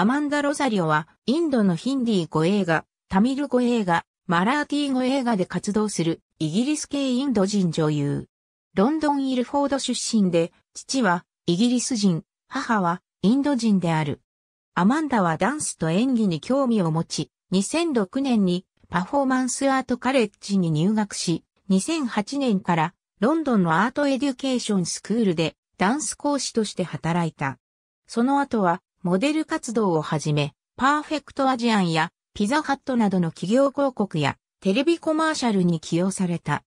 アマンダ・ロザリオは、インドのヒンディー語映画、タミル語映画、マラーティー語映画で活動する、イギリス系インド人女優。ロンドン・イルフォード出身で、父は、イギリス人、母は、インド人である。アマンダはダンスと演技に興味を持ち、2006年にパフォーマンスアートカレッジに入学し、2008年からロンドンのアートエデュケーションスクールでダンス講師として働いた。その後はモデル活動をはじめ、パーフェクトアジアンやピザハットなどの企業広告やテレビコマーシャルに起用された。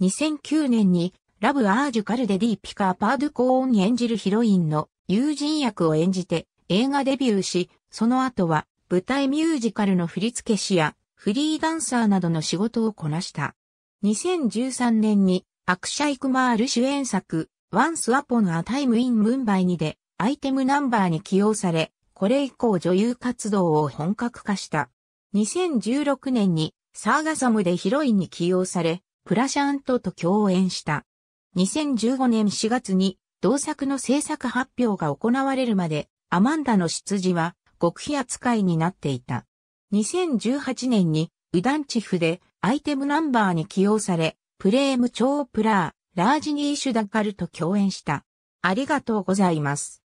2009年にラブ・アージュ・カルデ・ディ・ピカパードコーン演じるヒロインの友人役を演じて映画デビューし、その後は舞台ミュージカルの振付師やフリーダンサーなどの仕事をこなした。2013年にアクシャイクマール主演作、Once Upon a Time in Mumbai にでアイテムナンバーに起用され、これ以降女優活動を本格化した。2016年にサーガサムでヒロインに起用され、プラシャントと共演した。2015年4月に同作の制作発表が行われるまで、アマンダの出自は極秘扱いになっていた。2018年にウダンチフでアイテムナンバーに起用され、プレーム・チョー・プラー、ラージニー・シュダカルと共演した。ありがとうございます。